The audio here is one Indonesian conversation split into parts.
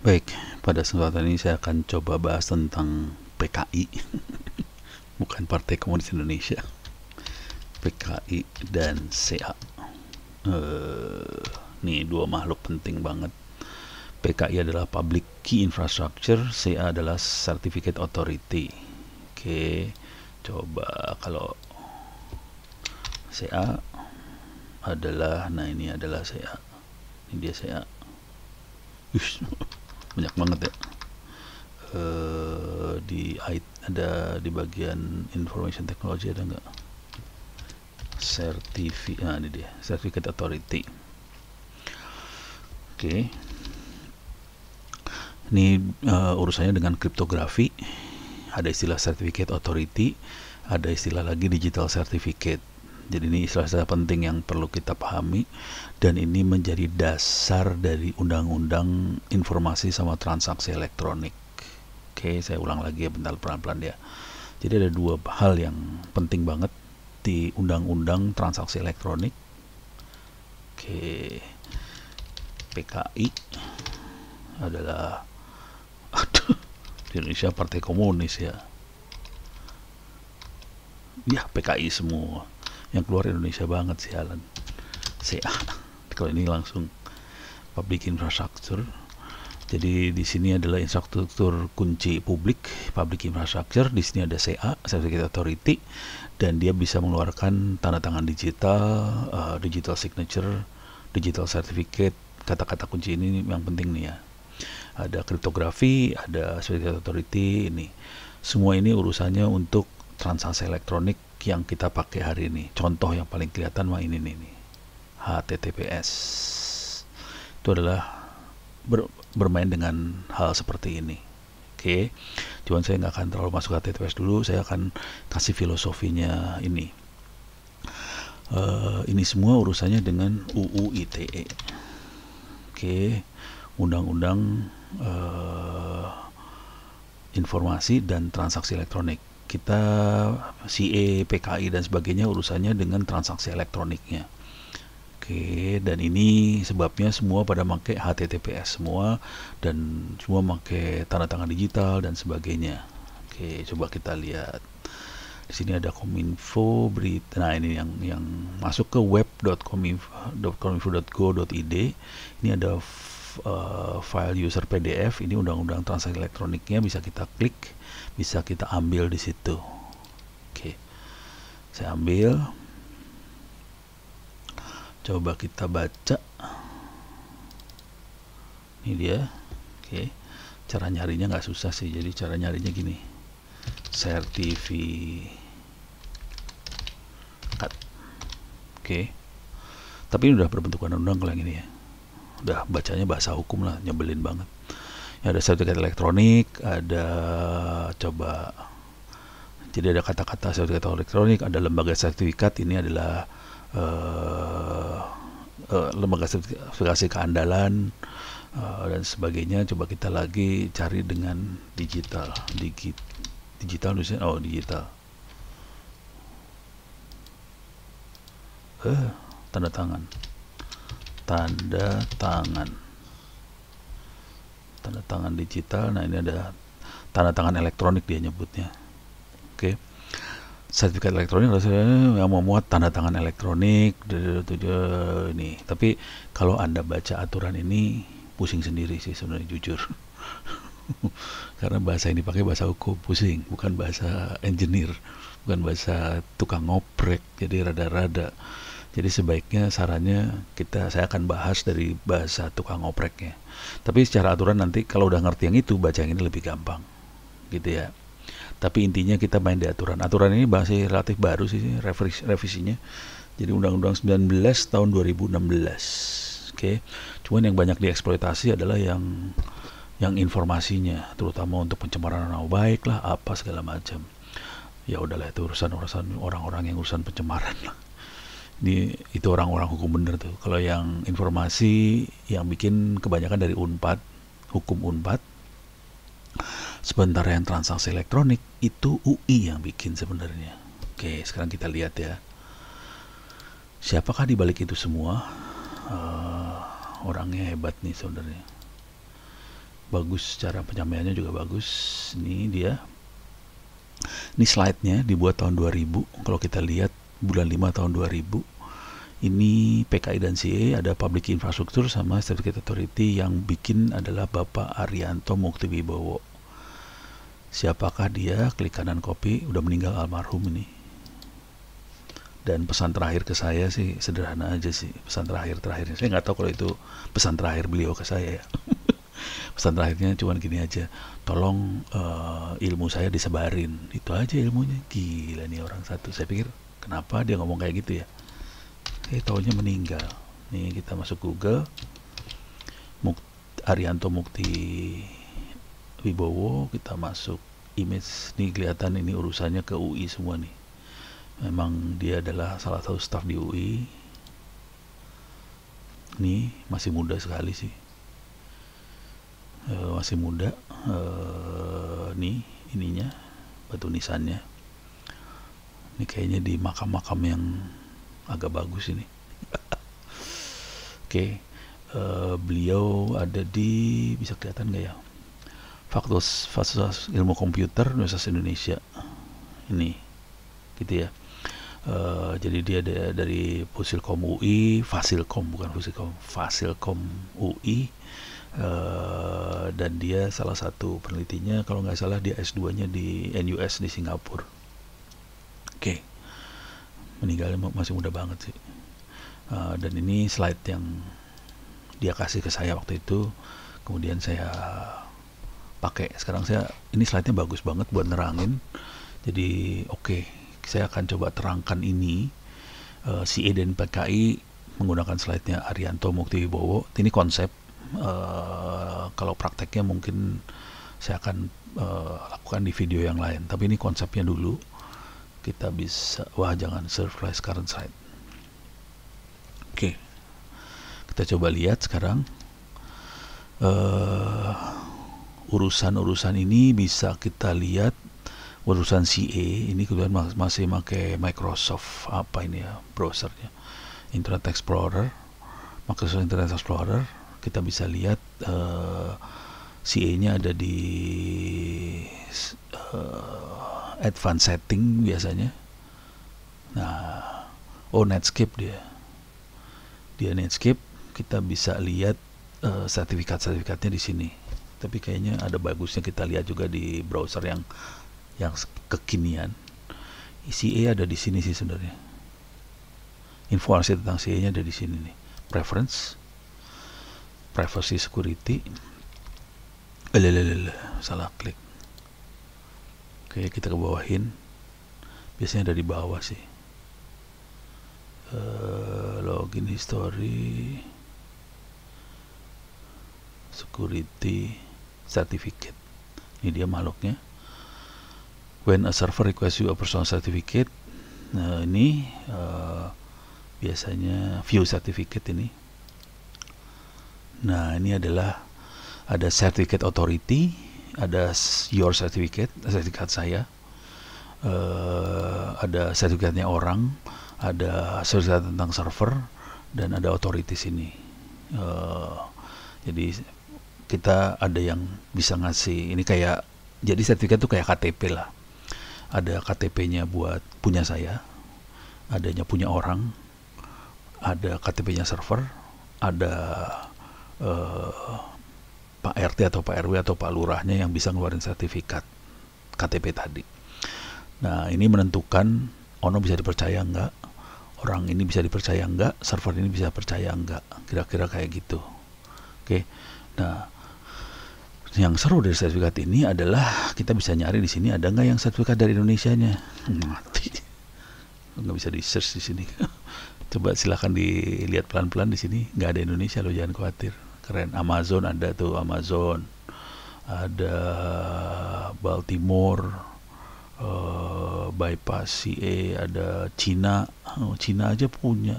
Baik, pada kesempatan ini saya akan coba bahas tentang PKI. Bukan Partai Komunis Indonesia. PKI dan CA. Uh, eh, nih dua makhluk penting banget. PKI adalah Public Key Infrastructure, CA adalah Certificate Authority. Oke, okay, coba kalau CA adalah nah ini adalah CA. Ini dia CA banyak banget ya uh, di ada di bagian information technology ada nggak certificate nah ini dia certificate authority oke okay. ini uh, urusannya dengan kriptografi ada istilah certificate authority ada istilah lagi digital certificate jadi ini istilah-istilah penting yang perlu kita pahami dan ini menjadi dasar dari undang-undang informasi sama transaksi elektronik. Oke, saya ulang lagi ya bentar pelan-pelan ya. Jadi ada dua hal yang penting banget di undang-undang transaksi elektronik. Oke. PKI adalah aduh di Indonesia Partai Komunis ya. Ya, PKI semua. Yang keluar Indonesia banget sialan. Saya kalau ini langsung public infrastructure jadi di sini adalah infrastruktur kunci publik, public infrastructure. Di sini ada CA, Certificate Authority, dan dia bisa mengeluarkan tanda tangan digital, uh, digital signature, digital certificate. Kata-kata kunci ini yang penting nih ya. Ada kriptografi, ada Certificate Authority ini. Semua ini urusannya untuk transaksi elektronik yang kita pakai hari ini. Contoh yang paling kelihatan mah ini nih. HTTPS itu adalah ber, bermain dengan hal seperti ini oke okay. cuman saya nggak akan terlalu masuk HTTPS dulu saya akan kasih filosofinya ini uh, ini semua urusannya dengan UU ITE oke okay. undang-undang uh, informasi dan transaksi elektronik. Kita CE, PKI dan sebagainya urusannya dengan transaksi elektroniknya. Oke, dan ini sebabnya semua pada pakai HTTPS semua dan semua pakai tanda tangan digital dan sebagainya. Oke, coba kita lihat. Di sini ada kominfo berita. Nah, ini yang yang masuk ke web.kominfo.go.id. Ini ada uh, file user PDF. Ini undang-undang transaksi elektroniknya bisa kita klik, bisa kita ambil di situ. Oke. Saya ambil coba kita baca ini dia oke okay. cara nyarinya nggak susah sih jadi cara nyarinya gini sertifikat oke okay. tapi ini udah berbentuk undang-undang kalau yang ini ya udah bacanya bahasa hukum lah nyebelin banget ya, ada sertifikat elektronik ada coba jadi ada kata-kata sertifikat elektronik ada lembaga sertifikat ini adalah uh, uh, lembaga sertifikasi keandalan uh, dan sebagainya coba kita lagi cari dengan digital digit digital nulisnya oh digital eh tanda tangan tanda tangan tanda tangan digital nah ini ada tanda tangan elektronik dia nyebutnya oke okay sertifikat elektronik eh, yang muat tanda tangan elektronik ini tapi kalau anda baca aturan ini pusing sendiri sih sebenarnya jujur karena bahasa ini pakai bahasa hukum pusing bukan bahasa engineer bukan bahasa tukang ngoprek jadi rada-rada jadi sebaiknya sarannya kita saya akan bahas dari bahasa tukang ngopreknya tapi secara aturan nanti kalau udah ngerti yang itu baca yang ini lebih gampang gitu ya tapi intinya kita main di aturan aturan ini masih relatif baru sih revis revisinya jadi undang-undang 19 tahun 2016 oke okay. cuman yang banyak dieksploitasi adalah yang yang informasinya terutama untuk pencemaran nama baik lah apa segala macam ya udahlah itu urusan urusan orang-orang yang urusan pencemaran lah ini itu orang-orang hukum bener tuh kalau yang informasi yang bikin kebanyakan dari unpad hukum unpad sebentar yang transaksi elektronik itu UI yang bikin sebenarnya oke sekarang kita lihat ya siapakah dibalik itu semua uh, orangnya hebat nih sebenarnya bagus cara penyampaiannya juga bagus ini dia ini slide-nya dibuat tahun 2000 kalau kita lihat bulan 5 tahun 2000 ini PKI dan CE ada Public infrastructure sama Certificate Authority yang bikin adalah Bapak Arianto Muktiwibowo siapakah dia klik kanan copy udah meninggal almarhum ini dan pesan terakhir ke saya sih sederhana aja sih pesan terakhir terakhirnya saya nggak tahu kalau itu pesan terakhir beliau ke saya ya pesan terakhirnya cuman gini aja tolong uh, ilmu saya disebarin itu aja ilmunya gila nih orang satu saya pikir kenapa dia ngomong kayak gitu ya eh tahunya meninggal nih kita masuk Google Mukti, Arianto Mukti Wibowo kita masuk image nih kelihatan ini urusannya ke UI semua nih memang dia adalah salah satu staff di UI nih masih muda sekali sih e, masih muda e, nih ininya batu nisannya ini kayaknya di makam-makam yang agak bagus ini oke okay. Eh, beliau ada di bisa kelihatan gak ya fakultas fakultas ilmu komputer Universitas Indonesia ini gitu ya uh, jadi dia ada dari Fusilkom UI Fasilkom bukan Fusilkom Fasilkom UI uh, eh, dan dia salah satu penelitinya kalau nggak salah dia S2 nya di NUS di Singapura oke okay. meninggalnya masih muda banget sih uh, dan ini slide yang dia kasih ke saya waktu itu kemudian saya pakai sekarang saya ini slide-nya bagus banget buat nerangin jadi oke okay, saya akan coba terangkan ini uh, eh, CE dan PKI menggunakan slide-nya Arianto Wibowo ini konsep uh, kalau prakteknya mungkin saya akan uh, lakukan di video yang lain tapi ini konsepnya dulu kita bisa wah jangan surprise current slide oke okay. kita coba lihat sekarang urusan-urusan ini bisa kita lihat urusan CA ini kemudian masih pakai Microsoft apa ini ya browsernya Internet Explorer Microsoft Internet Explorer kita bisa lihat uh, eh, CA-nya ada di uh, advanced setting biasanya nah oh Netscape dia dia Netscape kita bisa lihat eh, sertifikat-sertifikatnya di sini tapi kayaknya ada bagusnya kita lihat juga di browser yang yang kekinian isi e ada di sini sih sebenarnya informasi tentang CE nya ada di sini nih preference privacy security Lelelele, eh, salah klik oke kita ke bawahin biasanya ada di bawah sih uh, login history security certificate. Ini dia makhluknya. When a server request you a personal certificate, nah ini uh, biasanya view certificate ini. Nah ini adalah ada certificate authority, ada your certificate, sertifikat saya, uh, ada sertifikatnya orang, ada sertifikat tentang server, dan ada authority sini. Uh, jadi kita ada yang bisa ngasih ini kayak jadi sertifikat tuh kayak KTP lah ada KTP-nya buat punya saya adanya punya orang ada KTP-nya server ada eh, Pak RT atau Pak RW atau Pak lurahnya yang bisa ngeluarin sertifikat KTP tadi nah ini menentukan Ono bisa dipercaya nggak orang ini bisa dipercaya nggak server ini bisa percaya nggak kira-kira kayak gitu oke okay. nah yang seru dari sertifikat ini adalah kita bisa nyari di sini ada nggak yang sertifikat dari Indonesia-nya mati nggak bisa di search di sini coba silahkan dilihat pelan-pelan di sini nggak ada Indonesia lo jangan khawatir keren Amazon ada tuh Amazon ada Baltimore uh, bypass CA ada Cina oh, Cina aja punya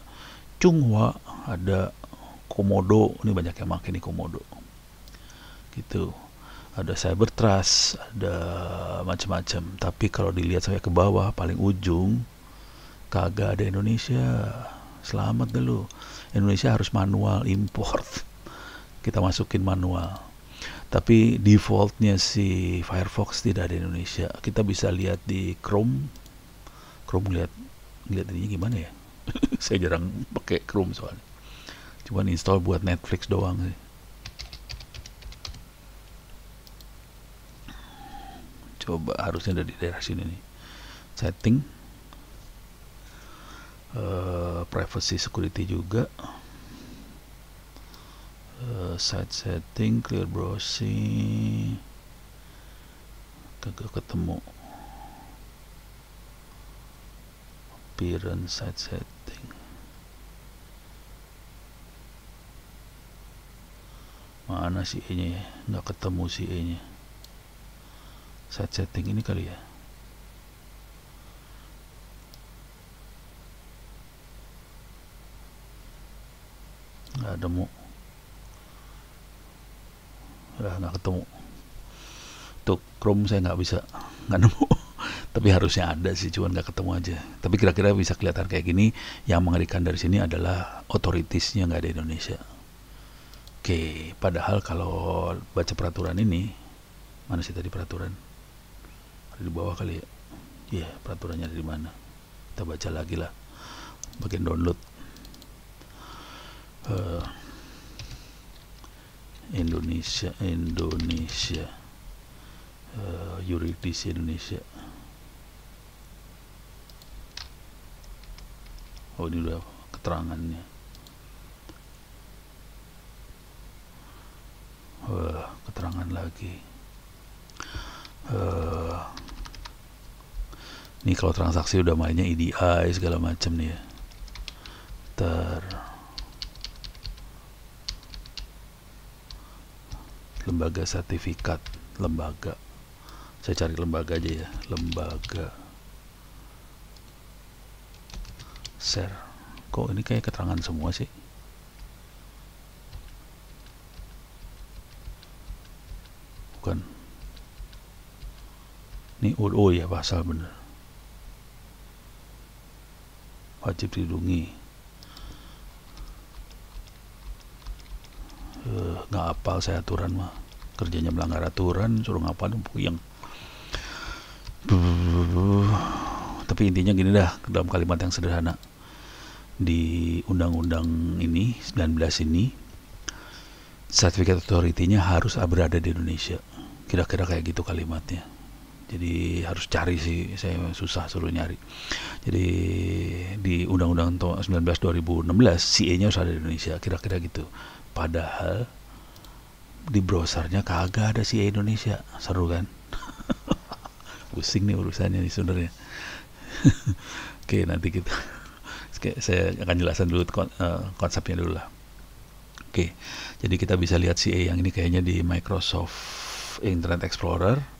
Chunghua ada Komodo ini banyak yang makin nih Komodo gitu ada cyber trust ada macam-macam tapi kalau dilihat saya ke bawah paling ujung kagak ada Indonesia selamat dulu Indonesia harus manual import kita masukin manual tapi defaultnya si Firefox tidak ada Indonesia kita bisa lihat di Chrome Chrome lihat lihat ini gimana ya saya jarang pakai Chrome soalnya cuman install buat Netflix doang sih coba harusnya dari daerah sini nih setting uh, privacy security juga uh, site setting clear browsing kagak ketemu appearance site setting mana sih ini ya? nggak ketemu sih ini saya setting ini kali ya nggak mu udah nggak ketemu untuk Chrome saya nggak bisa nggak nemu tapi harusnya ada sih cuman nggak ketemu aja tapi kira-kira bisa kelihatan kayak gini yang mengerikan dari sini adalah otoritisnya nggak ada di Indonesia oke padahal kalau baca peraturan ini mana sih tadi peraturan ada di bawah kali ya iya yeah, peraturannya ada di mana kita baca lagi lah bagian download uh, Indonesia Indonesia uh, yuridis Indonesia oh ini udah keterangannya uh, keterangan lagi ini eh, kalau transaksi udah mainnya EDI segala macam nih ya. ter lembaga sertifikat lembaga saya cari lembaga aja ya lembaga share kok ini kayak keterangan semua sih bukan ini oh, oh ya pasal benar. Wajib dilindungi. Eh, nggak apa saya aturan mah kerjanya melanggar aturan suruh ngapalin yang yang tapi intinya gini dah dalam kalimat yang sederhana di undang-undang ini 19 ini sertifikat authority-nya harus berada di Indonesia kira-kira kayak gitu kalimatnya jadi harus cari sih saya susah suruh nyari jadi di undang-undang 19 2016 CE nya sudah ada di Indonesia kira-kira gitu padahal di browsernya kagak ada CE Indonesia seru kan pusing nih urusannya nih sebenarnya oke nanti kita saya akan jelaskan dulu eh, konsepnya dulu lah oke jadi kita bisa lihat CE yang ini kayaknya di Microsoft Internet Explorer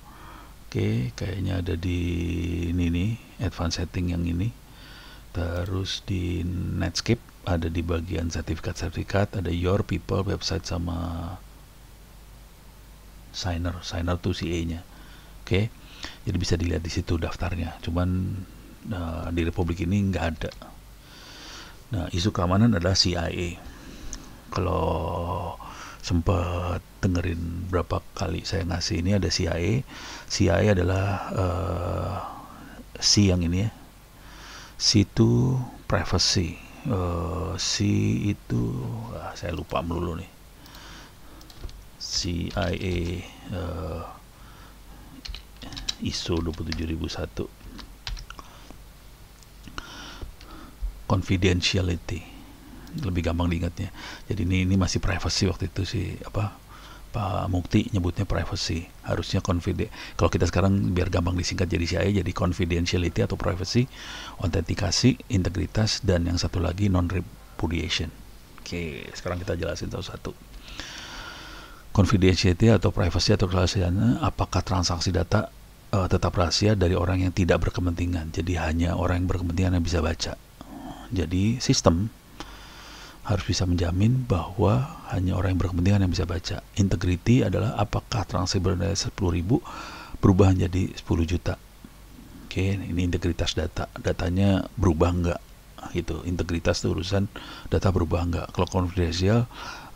Oke, kayaknya ada di ini nih, advanced setting yang ini. Terus di Netscape ada di bagian sertifikat-sertifikat, ada your people, website sama signer, signer tuh CA-nya. Oke. Jadi bisa dilihat di situ daftarnya. Cuman nah, di Republik ini nggak ada. Nah, isu keamanan adalah CIA. Kalau sempat dengerin berapa kali saya ngasih ini ada CIA CIA adalah uh, C yang ini ya C itu privacy uh, C itu ah, saya lupa melulu nih CIA uh, ISO 27001 confidentiality lebih gampang diingatnya jadi ini ini masih privacy waktu itu sih apa Pak Mukti nyebutnya privacy harusnya confident kalau kita sekarang biar gampang disingkat jadi CIA jadi confidentiality atau privacy autentikasi integritas dan yang satu lagi non repudiation oke sekarang kita jelasin satu-satu confidentiality atau privacy atau kelasnya apakah transaksi data uh, tetap rahasia dari orang yang tidak berkepentingan jadi hanya orang yang berkepentingan yang bisa baca jadi sistem harus bisa menjamin bahwa hanya orang yang berkepentingan yang bisa baca. Integrity adalah apakah transaksi bernilai 10 ribu berubah menjadi 10 juta. Oke, ini integritas data. Datanya berubah enggak? Gitu. Integritas itu urusan data berubah enggak. Kalau konfidensial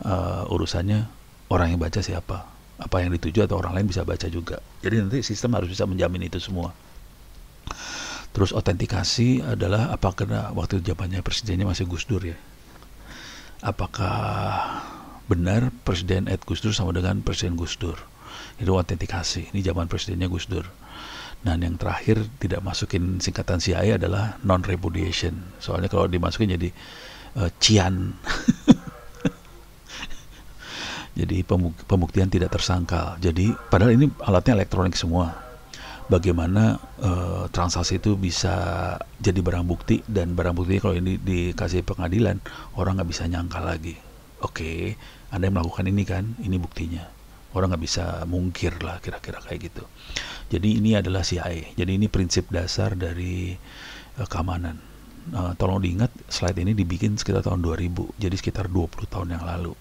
uh, urusannya orang yang baca siapa? Apa yang dituju atau orang lain bisa baca juga. Jadi nanti sistem harus bisa menjamin itu semua. Terus otentikasi adalah apakah waktu jawabannya presidennya masih Gus Dur ya apakah benar Presiden Ed Gus sama dengan Presiden Gus Dur. Itu autentikasi. Ini zaman presidennya Gus Dur. Dan yang terakhir tidak masukin singkatan CIA adalah non repudiation. Soalnya kalau dimasukin jadi uh, cian. jadi pembuktian tidak tersangkal. Jadi padahal ini alatnya elektronik semua bagaimana uh, transaksi itu bisa jadi barang bukti dan barang buktinya kalau ini dikasih pengadilan orang nggak bisa nyangka lagi oke okay, anda yang melakukan ini kan ini buktinya orang nggak bisa mungkir lah kira-kira kayak gitu jadi ini adalah CIA jadi ini prinsip dasar dari uh, keamanan uh, tolong diingat slide ini dibikin sekitar tahun 2000 jadi sekitar 20 tahun yang lalu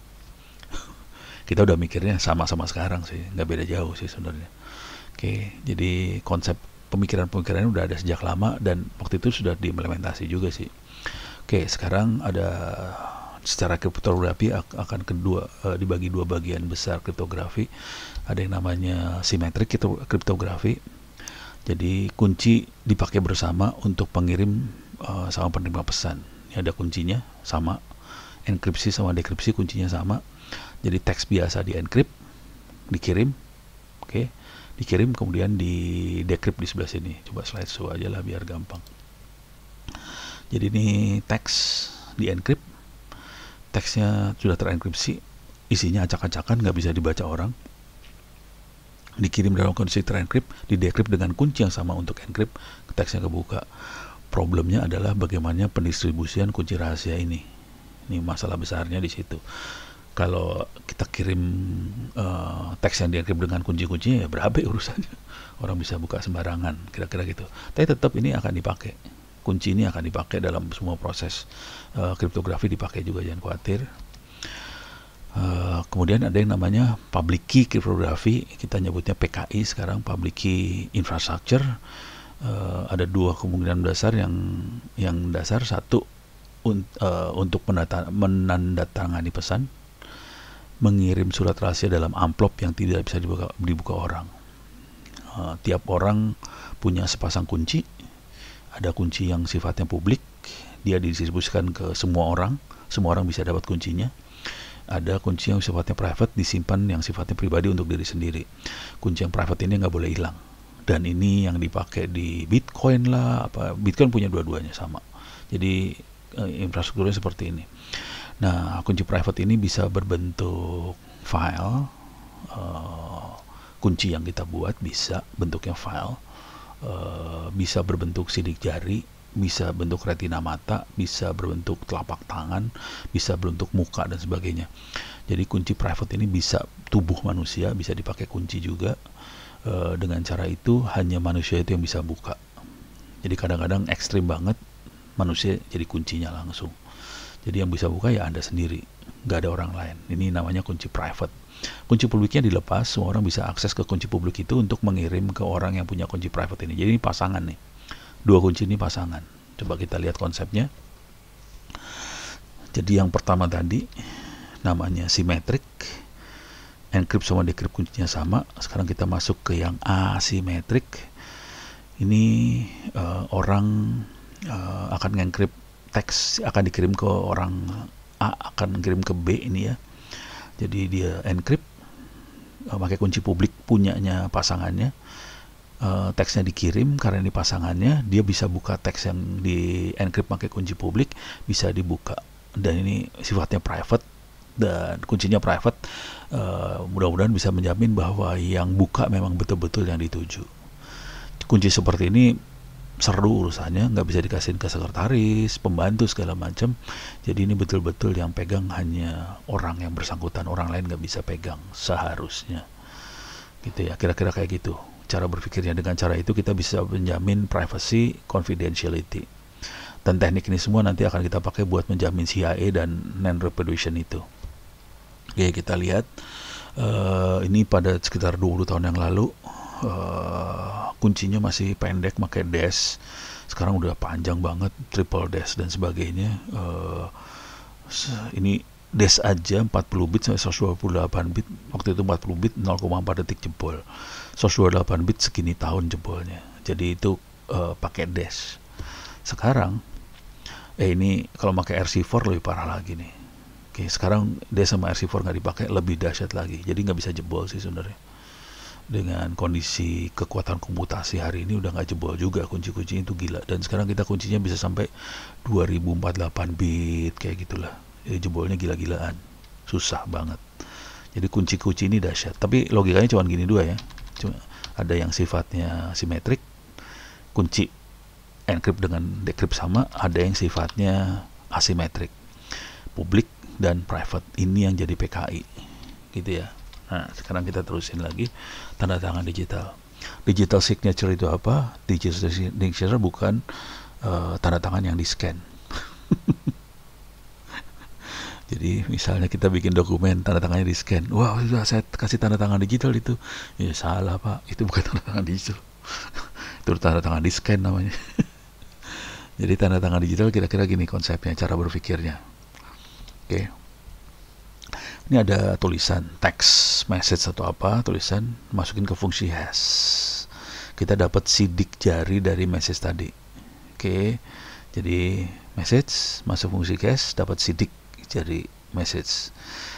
kita udah mikirnya sama-sama sekarang sih nggak beda jauh sih sebenarnya Oke, jadi konsep pemikiran-pemikiran ini udah ada sejak lama dan waktu itu sudah diimplementasi juga sih. Oke, sekarang ada secara kriptografi akan kedua eh, dibagi dua bagian besar kriptografi. Ada yang namanya simetrik kriptografi. Jadi kunci dipakai bersama untuk pengirim uh, sama penerima pesan. Ini ada kuncinya sama. Enkripsi sama dekripsi kuncinya sama. Jadi teks biasa dienkrip dikirim. Oke. Okay dikirim kemudian di decrypt di sebelah sini coba slide show aja lah biar gampang jadi ini teks di encrypt teksnya sudah terenkripsi isinya acak-acakan nggak bisa dibaca orang dikirim dalam kondisi terenkrip di decrypt dengan kunci yang sama untuk enkrip teksnya kebuka problemnya adalah bagaimana pendistribusian kunci rahasia ini ini masalah besarnya di situ kalau kita kirim uh, teks yang dikirim dengan kunci-kuncinya ya berabe urusannya orang bisa buka sembarangan kira-kira gitu tapi tetap ini akan dipakai kunci ini akan dipakai dalam semua proses uh, kriptografi dipakai juga jangan khawatir uh, kemudian ada yang namanya public key kriptografi kita nyebutnya PKI sekarang public key infrastructure uh, ada dua kemungkinan dasar yang yang dasar satu un, uh, untuk menandatangani pesan mengirim surat rahasia dalam amplop yang tidak bisa dibuka, dibuka orang. Uh, tiap orang punya sepasang kunci. Ada kunci yang sifatnya publik, dia didistribusikan ke semua orang, semua orang bisa dapat kuncinya. Ada kunci yang sifatnya private disimpan yang sifatnya pribadi untuk diri sendiri. Kunci yang private ini nggak boleh hilang. Dan ini yang dipakai di Bitcoin lah, apa Bitcoin punya dua-duanya sama. Jadi eh, infrastrukturnya seperti ini. Nah, kunci private ini bisa berbentuk file, uh, kunci yang kita buat bisa bentuknya file, uh, bisa berbentuk sidik jari, bisa bentuk retina mata, bisa berbentuk telapak tangan, bisa berbentuk muka dan sebagainya. Jadi kunci private ini bisa tubuh manusia, bisa dipakai kunci juga. Uh, dengan cara itu hanya manusia itu yang bisa buka. Jadi kadang-kadang ekstrim banget manusia jadi kuncinya langsung. Jadi yang bisa buka ya Anda sendiri, nggak ada orang lain. Ini namanya kunci private. Kunci publiknya dilepas, semua orang bisa akses ke kunci publik itu untuk mengirim ke orang yang punya kunci private ini. Jadi ini pasangan nih. Dua kunci ini pasangan. Coba kita lihat konsepnya. Jadi yang pertama tadi namanya simetrik. Encrypt sama decrypt kuncinya sama. Sekarang kita masuk ke yang asimetrik. Ini uh, orang uh, akan ngencrypt teks akan dikirim ke orang A akan kirim ke B ini ya jadi dia encrypt uh, pakai kunci publik punyanya pasangannya uh, teksnya dikirim karena ini pasangannya dia bisa buka teks yang di encrypt pakai kunci publik bisa dibuka dan ini sifatnya private dan kuncinya private uh, mudah-mudahan bisa menjamin bahwa yang buka memang betul-betul yang dituju kunci seperti ini seru urusannya nggak bisa dikasihin ke sekretaris pembantu segala macam jadi ini betul-betul yang pegang hanya orang yang bersangkutan orang lain nggak bisa pegang seharusnya gitu ya kira-kira kayak gitu cara berpikirnya dengan cara itu kita bisa menjamin privacy confidentiality dan teknik ini semua nanti akan kita pakai buat menjamin CIA dan non reproduction itu oke kita lihat uh, ini pada sekitar 20 tahun yang lalu uh, kuncinya masih pendek pakai dash sekarang udah panjang banget triple dash dan sebagainya uh, ini dash aja 40 bit sampai 128 bit waktu itu 40 bit 0,4 detik jebol 128 bit segini tahun jebolnya jadi itu uh, pakai dash sekarang eh ini kalau pakai RC4 lebih parah lagi nih oke sekarang dia sama RC4 nggak dipakai lebih dahsyat lagi jadi nggak bisa jebol sih sebenarnya dengan kondisi kekuatan komputasi hari ini udah nggak jebol juga kunci kuncinya itu gila dan sekarang kita kuncinya bisa sampai 2048 bit kayak gitulah jadi jebolnya gila-gilaan susah banget jadi kunci-kunci ini dahsyat tapi logikanya cuma gini dua ya cuma ada yang sifatnya simetrik kunci encrypt dengan decrypt sama ada yang sifatnya asimetrik publik dan private ini yang jadi PKI gitu ya Nah, sekarang kita terusin lagi tanda tangan digital. Digital signature itu apa? Digital signature bukan uh, tanda tangan yang di-scan. Jadi misalnya kita bikin dokumen tanda tangannya di scan, wah sudah saya kasih tanda tangan digital itu, ya salah pak, itu bukan tanda tangan digital, itu tanda tangan di scan namanya. Jadi tanda tangan digital kira-kira gini konsepnya, cara berpikirnya. Oke. Okay ini ada tulisan text message atau apa tulisan masukin ke fungsi hash kita dapat sidik jari dari message tadi oke jadi message masuk fungsi hash dapat sidik jari message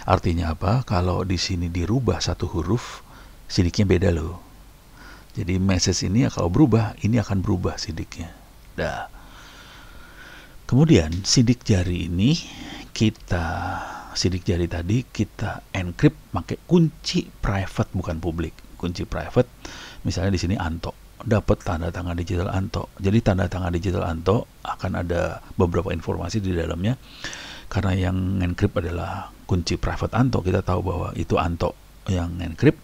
artinya apa kalau di sini dirubah satu huruf sidiknya beda loh jadi message ini kalau berubah ini akan berubah sidiknya dah kemudian sidik jari ini kita sidik jari tadi kita encrypt pakai kunci private bukan publik kunci private misalnya di sini Anto dapat tanda tangan digital Anto jadi tanda tangan digital Anto akan ada beberapa informasi di dalamnya karena yang encrypt adalah kunci private Anto kita tahu bahwa itu Anto yang encrypt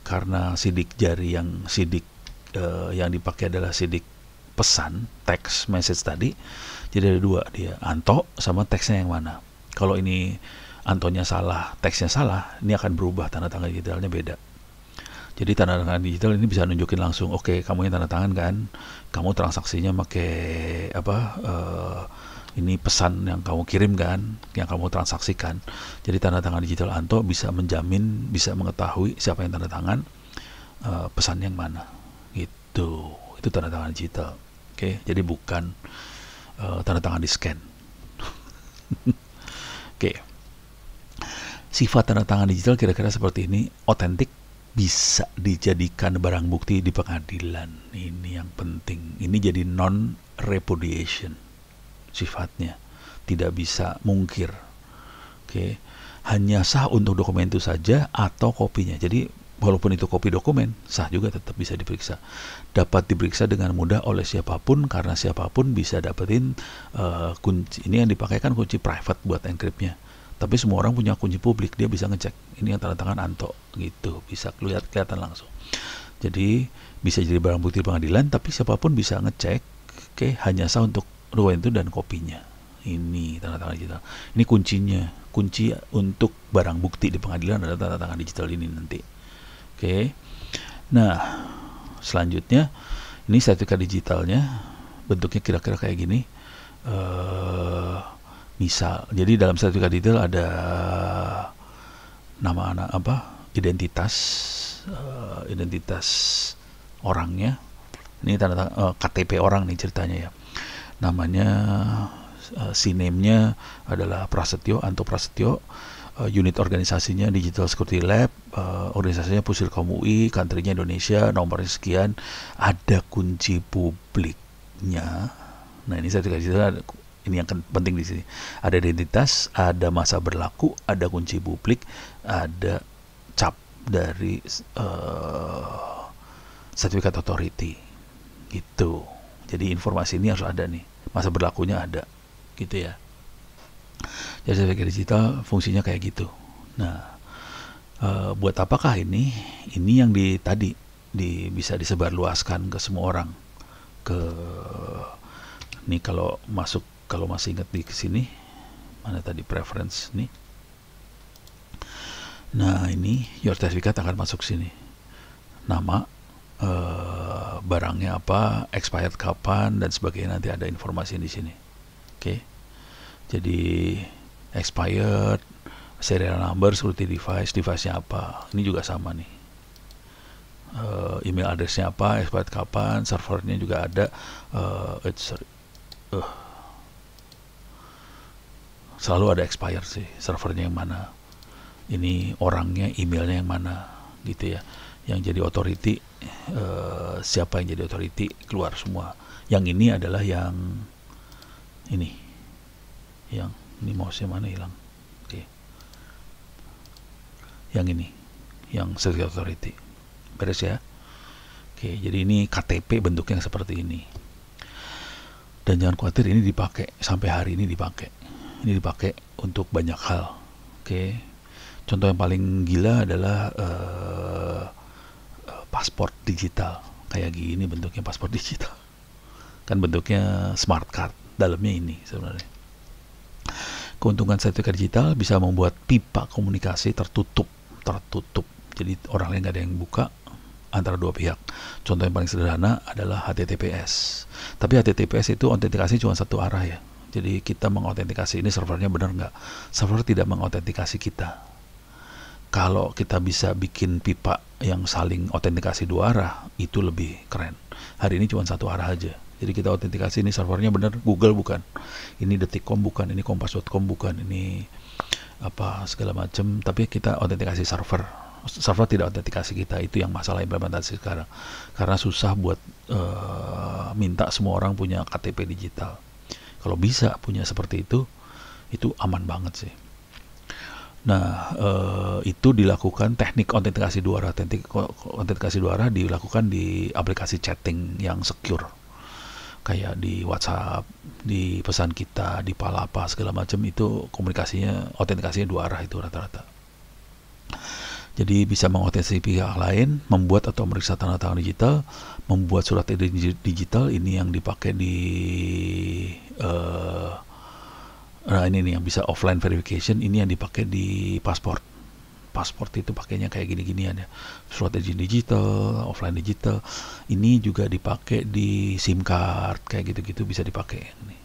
karena sidik jari yang sidik uh, yang dipakai adalah sidik pesan text message tadi jadi ada dua dia Anto sama teksnya yang mana kalau ini Antonya salah, teksnya salah, ini akan berubah tanda tangan digitalnya beda. Jadi tanda tangan digital ini bisa nunjukin langsung, oke okay, kamu yang tanda tangan kan, kamu transaksinya pakai apa? Uh, ini pesan yang kamu kirim kan, yang kamu transaksikan. Jadi tanda tangan digital Anto bisa menjamin, bisa mengetahui siapa yang tanda tangan, uh, pesan yang mana. Gitu. Itu tanda tangan digital. Oke, okay? jadi bukan uh, tanda tangan di scan. Oke. okay sifat tanda tangan digital kira-kira seperti ini otentik bisa dijadikan barang bukti di pengadilan. Ini yang penting. Ini jadi non repudiation sifatnya. Tidak bisa mungkir. Oke. Hanya sah untuk dokumen itu saja atau kopinya. Jadi walaupun itu kopi dokumen, sah juga tetap bisa diperiksa. Dapat diperiksa dengan mudah oleh siapapun karena siapapun bisa dapetin uh, kunci ini yang dipakai kan kunci private buat enkripnya tapi semua orang punya kunci publik dia bisa ngecek ini yang tanda tangan Anto gitu bisa kelihatan kelihatan langsung jadi bisa jadi barang bukti pengadilan tapi siapapun bisa ngecek oke hanya sah untuk ruang itu dan kopinya ini tanda tangan digital ini kuncinya kunci untuk barang bukti di pengadilan adalah tanda tangan digital ini nanti oke nah selanjutnya ini sertifikat digitalnya bentuknya kira-kira kayak gini eh, misal jadi dalam sertifikat detail ada nama anak apa identitas uh, identitas orangnya ini tanda, tanda uh, eh, KTP orang nih ceritanya ya namanya uh, eh, sinemnya adalah Prasetyo Anto Prasetyo uh, unit organisasinya Digital Security Lab uh, organisasinya Pusilkom UI countrynya Indonesia nomor sekian ada kunci publiknya nah ini sertifikat detail ini yang penting di sini ada identitas ada masa berlaku ada kunci publik ada cap dari uh, sertifikat authority gitu jadi informasi ini harus ada nih masa berlakunya ada gitu ya jadi sertifikat digital fungsinya kayak gitu nah uh, buat apakah ini ini yang di tadi di bisa disebarluaskan ke semua orang ke ini kalau masuk kalau masih ingat di sini mana tadi preference nih nah ini your certificate akan masuk sini nama eh, barangnya apa expired kapan dan sebagainya nanti ada informasi di sini oke okay. jadi expired serial number security device device-nya apa ini juga sama nih uh, email addressnya apa, expired kapan, servernya juga ada. Uh, sorry. Uh, selalu ada expire sih servernya yang mana ini orangnya emailnya yang mana gitu ya yang jadi authority eh, siapa yang jadi authority keluar semua yang ini adalah yang ini yang ini mouse mana hilang oke okay. yang ini yang sebagai authority beres ya oke okay, jadi ini KTP bentuknya seperti ini dan jangan khawatir ini dipakai sampai hari ini dipakai ini dipakai untuk banyak hal oke okay. contoh yang paling gila adalah uh, eh, eh, paspor digital kayak gini bentuknya paspor digital kan bentuknya smart card dalamnya ini sebenarnya keuntungan sertifikat digital bisa membuat pipa komunikasi tertutup tertutup jadi orang lain nggak ada yang buka antara dua pihak. Contoh yang paling sederhana adalah HTTPS. Tapi HTTPS itu autentikasi cuma satu arah ya. Jadi kita mengautentikasi ini servernya benar nggak? Server tidak mengautentikasi kita. Kalau kita bisa bikin pipa yang saling autentikasi dua arah, itu lebih keren. Hari ini cuma satu arah aja. Jadi kita autentikasi ini servernya benar Google bukan. Ini detikcom bukan, ini kompas.com bukan, ini apa segala macam, tapi kita autentikasi server. Server tidak autentikasi kita, itu yang masalah implementasi sekarang. Karena susah buat uh, minta semua orang punya KTP digital kalau bisa punya seperti itu itu aman banget sih nah e, itu dilakukan teknik autentikasi dua arah teknik autentikasi dua arah dilakukan di aplikasi chatting yang secure kayak di WhatsApp di pesan kita di palapa segala macam itu komunikasinya autentikasinya dua arah itu rata-rata jadi bisa mengotensi pihak lain, membuat atau meriksa tanda tangan digital, membuat surat izin digital ini yang dipakai di uh, nah ini nih yang bisa offline verification ini yang dipakai di paspor paspor itu pakainya kayak gini-gini ada surat izin digital, offline digital. Ini juga dipakai di SIM card kayak gitu-gitu bisa dipakai. Nih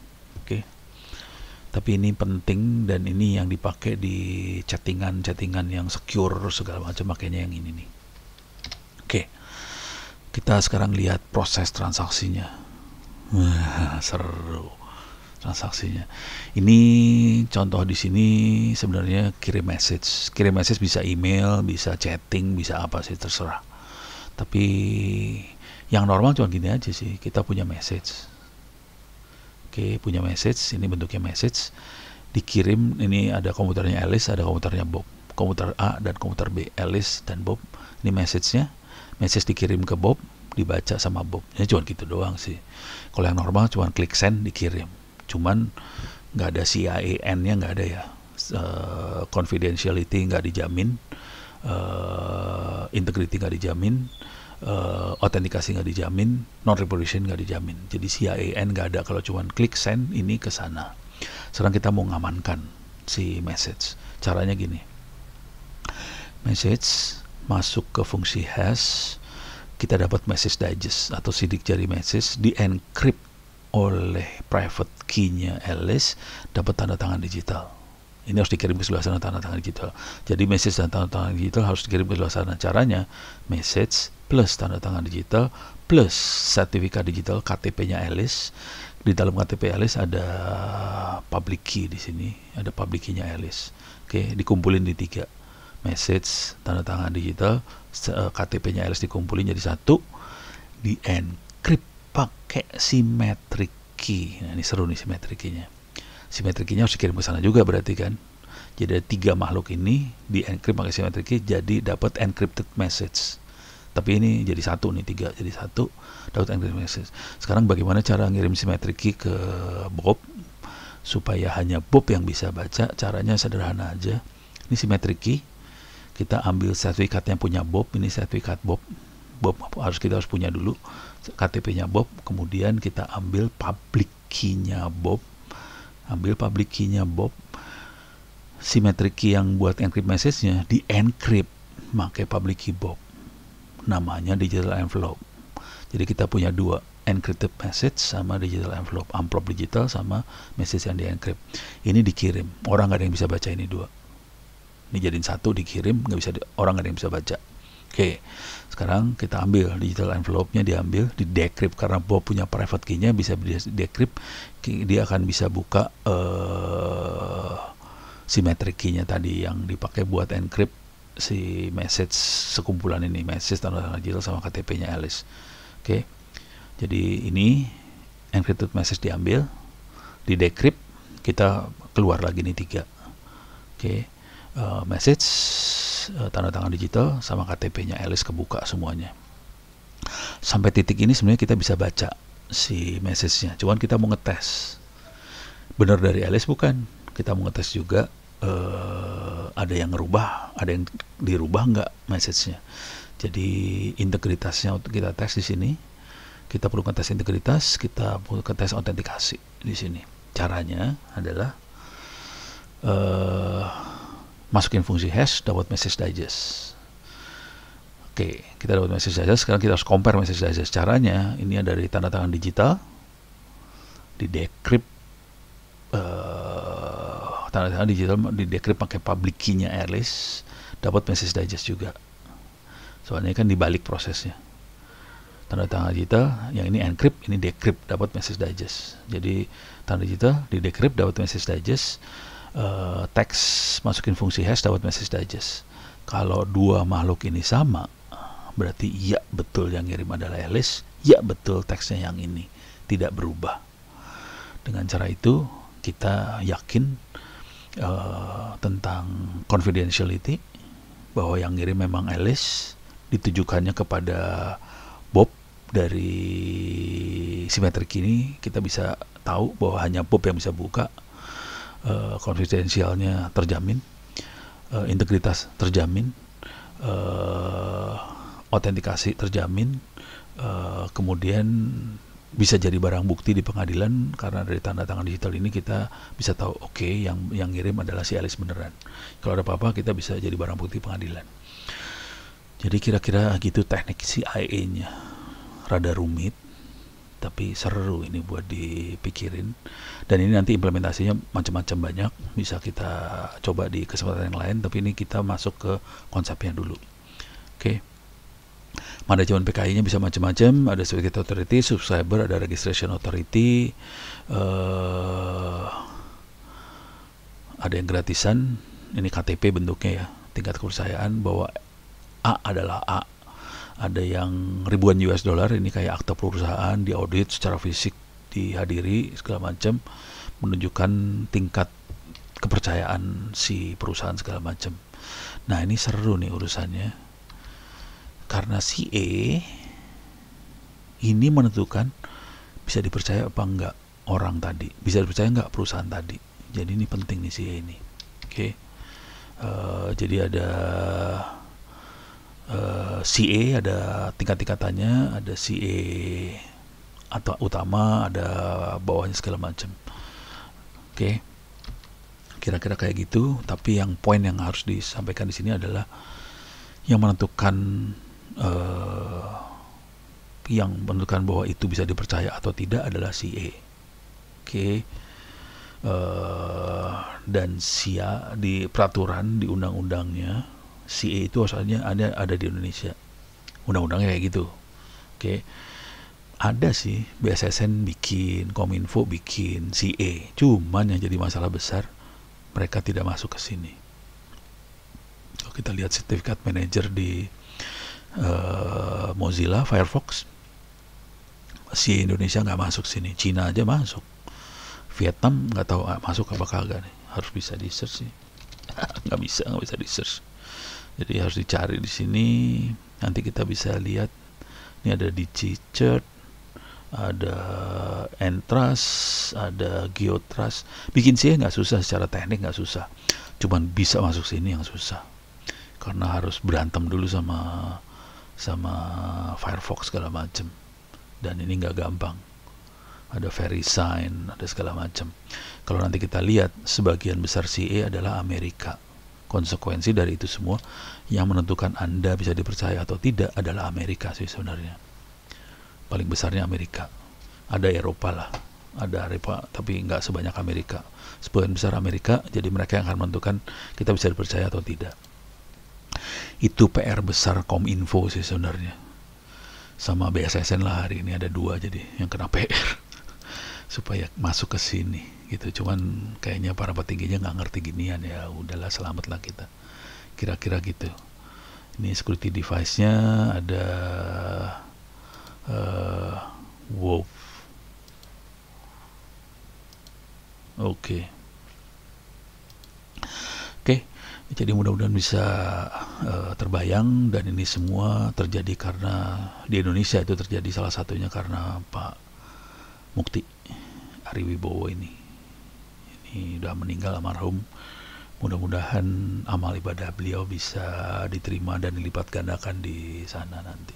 tapi ini penting dan ini yang dipakai di chattingan-chattingan yang secure segala macam makanya yang ini nih oke kita sekarang lihat proses transaksinya Wah, seru transaksinya ini contoh di sini sebenarnya kirim message kirim message bisa email bisa chatting bisa apa sih terserah tapi yang normal cuma gini aja sih kita punya message Oke, punya message, ini bentuknya message. Dikirim, ini ada komputernya Alice, ada komputernya Bob. Komputer A dan komputer B, Alice dan Bob. Ini message-nya. Message dikirim ke Bob, dibaca sama Bob. Ini ya, cuma gitu doang sih. Kalau yang normal cuma klik send dikirim. Cuman nggak ada CIAN-nya e nggak ada ya. Uh, confidentiality nggak dijamin. Uh, integrity nggak dijamin uh, autentikasi nggak dijamin, non reproduction nggak dijamin. Jadi CIAN nggak ada kalau cuman klik send ini ke sana. Sekarang kita mau ngamankan si message. Caranya gini. Message masuk ke fungsi hash, kita dapat message digest atau sidik jari message di encrypt oleh private key-nya Alice dapat tanda tangan digital ini harus dikirim ke sebelah sana tanda tangan digital jadi message dan tanda tangan digital harus dikirim ke sebelah sana caranya message plus tanda tangan digital plus sertifikat digital KTP-nya Alice di dalam KTP Alice ada public key di sini ada public key-nya Alice oke dikumpulin di tiga message tanda tangan digital eh, KTP-nya Alice dikumpulin jadi satu di encrypt pakai symmetric key nah ini seru nih symmetric key-nya Simetrikinya harus dikirim ke sana juga berarti kan. Jadi ada tiga makhluk ini di encrypt pakai jadi dapat encrypted message. Tapi ini jadi satu nih tiga jadi satu dapat encrypted message. Sekarang bagaimana cara ngirim simetrik ke Bob supaya hanya Bob yang bisa baca? Caranya sederhana aja. Ini simetrik kita ambil sertifikat yang punya Bob ini sertifikat Bob Bob harus kita harus punya dulu KTP-nya Bob kemudian kita ambil public key-nya Bob ambil public key-nya Bob symmetric key yang buat encrypt message-nya di encrypt pakai public key Bob namanya digital envelope jadi kita punya dua encrypted message sama digital envelope amplop digital sama message yang di encrypt ini dikirim orang nggak ada yang bisa baca ini dua ini jadiin satu dikirim nggak bisa di, orang nggak ada yang bisa baca Oke. Sekarang kita ambil digital envelope-nya diambil, di decrypt karena Bob punya private key-nya bisa di decrypt, dia akan bisa buka uh, eh, symmetric key-nya tadi yang dipakai buat encrypt si message sekumpulan ini, message tanda tangan digital sama KTP-nya Alice. Oke. Jadi ini encrypted message diambil, di decrypt, kita keluar lagi nih tiga. Oke. Uh, message Eh, tanda tangan digital sama KTP-nya Elis kebuka semuanya. Sampai titik ini sebenarnya kita bisa baca si message-nya. Cuman kita mau ngetes. Benar dari Elis bukan? Kita mau ngetes juga e, ada yang ngerubah, ada yang dirubah nggak message-nya. Jadi integritasnya untuk kita tes di sini. Kita perlu ngetes integritas, kita perlu ngetes autentikasi di sini. Caranya adalah uh, masukin fungsi hash dapat message digest oke kita dapat message digest sekarang kita harus compare message digest caranya ini ada dari tanda tangan digital di decrypt uh, tanda tangan digital di decrypt pakai public key-nya Alice dapat message digest juga soalnya kan dibalik prosesnya tanda tangan digital yang ini encrypt ini decrypt dapat message digest jadi tanda digital di decrypt dapat message digest uh, teks masukin fungsi hash dapat message digest. Kalau dua makhluk ini sama, berarti iya betul yang ngirim adalah Alice, iya betul teksnya yang ini tidak berubah. Dengan cara itu kita yakin uh, tentang confidentiality bahwa yang ngirim memang Alice ditujukannya kepada Bob dari simetrik ini kita bisa tahu bahwa hanya Bob yang bisa buka uh, konfidensialnya terjamin, uh, integritas terjamin, uh, eh, otentikasi terjamin, uh, kemudian bisa jadi barang bukti di pengadilan karena dari tanda tangan digital ini kita bisa tahu oke okay, yang yang ngirim adalah si Alice beneran. Kalau ada apa-apa kita bisa jadi barang bukti pengadilan. Jadi kira-kira gitu teknik CIA-nya. Rada rumit, tapi seru ini buat dipikirin dan ini nanti implementasinya macam-macam banyak bisa kita coba di kesempatan yang lain tapi ini kita masuk ke konsepnya dulu oke okay. Manajemen PKI-nya bisa macam-macam, ada certificate authority, subscriber, ada registration authority, uh, ada yang gratisan, ini KTP bentuknya ya, tingkat kepercayaan bahwa A adalah A, ada yang ribuan US dollar ini kayak akta perusahaan diaudit secara fisik dihadiri segala macam menunjukkan tingkat kepercayaan si perusahaan segala macam. Nah ini seru nih urusannya karena si E ini menentukan bisa dipercaya apa enggak orang tadi, bisa dipercaya enggak perusahaan tadi. Jadi ini penting nih si E ini. Oke, okay. uh, eh, jadi ada uh, eh, CA ada tingkat-tingkatannya, ada CA atau utama, ada bawahnya segala macam. Oke. Okay. Kira-kira kayak gitu, tapi yang poin yang harus disampaikan di sini adalah yang menentukan uh, yang menentukan bahwa itu bisa dipercaya atau tidak adalah CA. Oke. Okay. Uh, eh, dan sia di peraturan di undang-undangnya si E itu asalnya ada ada di Indonesia undang-undangnya kayak gitu oke okay. ada sih BSSN bikin Kominfo bikin si E cuman yang jadi masalah besar mereka tidak masuk ke sini Kalau kita lihat sertifikat manager di uh, Mozilla Firefox si Indonesia nggak masuk sini Cina aja masuk Vietnam nggak tahu ah, masuk apa kagak nih harus bisa di search sih nggak bisa nggak bisa di search jadi harus dicari di sini nanti kita bisa lihat ini ada di Cicert ada Entras ada Geotras bikin sih nggak susah secara teknik nggak susah cuman bisa masuk sini yang susah karena harus berantem dulu sama sama Firefox segala macem dan ini nggak gampang ada Sign, ada segala macam. Kalau nanti kita lihat, sebagian besar CE adalah Amerika konsekuensi dari itu semua yang menentukan Anda bisa dipercaya atau tidak adalah Amerika sih sebenarnya. Paling besarnya Amerika. Ada Eropa lah, ada Eropa tapi nggak sebanyak Amerika. Sebagian besar Amerika, jadi mereka yang akan menentukan kita bisa dipercaya atau tidak. Itu PR besar Kominfo sih sebenarnya. Sama BSSN lah hari ini ada dua jadi yang kena PR supaya masuk ke sini gitu cuman kayaknya para petingginya nggak ngerti ginian ya udahlah selamatlah kita kira-kira gitu ini security device-nya ada uh, wolf oke oke okay. jadi mudah-mudahan bisa uh, terbayang dan ini semua terjadi karena di Indonesia itu terjadi salah satunya karena Pak Mukti Ari Wibowo ini. Ini sudah meninggal almarhum. Mudah-mudahan amal ibadah beliau bisa diterima dan dilipat gandakan di sana nanti.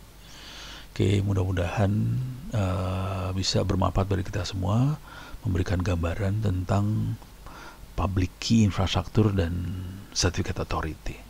Oke, mudah-mudahan uh, bisa bermanfaat bagi kita semua, memberikan gambaran tentang public key infrastruktur dan certificate authority.